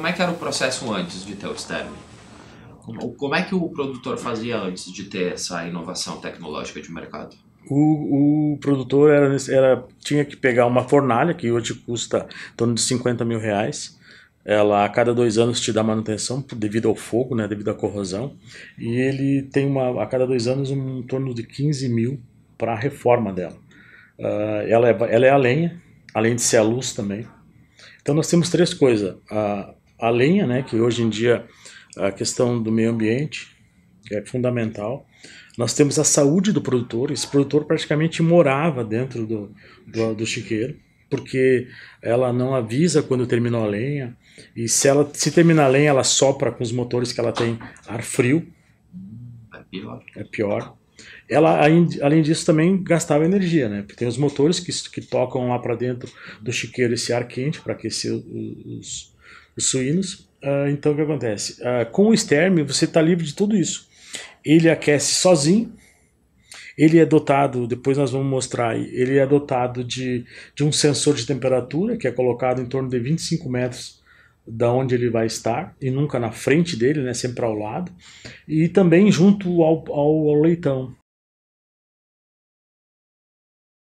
como é que era o processo antes de ter o Sterling? Como, é que o produtor fazia antes de ter essa inovação tecnológica de mercado? O, o produtor era, era, tinha que pegar uma fornalha, que hoje custa em torno de 50 mil reais, ela a cada dois anos te dá manutenção devido ao fogo, né, devido à corrosão, e ele tem uma, a cada dois anos um em torno de 15 mil para a reforma dela. Uh, ela, é, ela é a lenha, além de ser a luz também. Então nós temos três coisas: uh, a lenha, né, que hoje em dia a questão do meio ambiente é fundamental. Nós temos a saúde do produtor. Esse produtor praticamente morava dentro do, do, do chiqueiro, porque ela não avisa quando terminou a lenha. E se ela se terminar a lenha, ela sopra com os motores que ela tem ar frio. É pior. É pior. Ela, além disso, também gastava energia, né? Porque tem os motores que, que tocam lá para dentro do chiqueiro esse ar quente para aquecer os, os suínos. Uh, então o que acontece? Uh, com o esterme você está livre de tudo isso. Ele aquece sozinho. Ele é dotado, depois nós vamos mostrar aí, ele é dotado de, de um sensor de temperatura que é colocado em torno de 25 metros da onde ele vai estar e nunca na frente dele, né, sempre ao lado. E também junto ao, ao, ao leitão,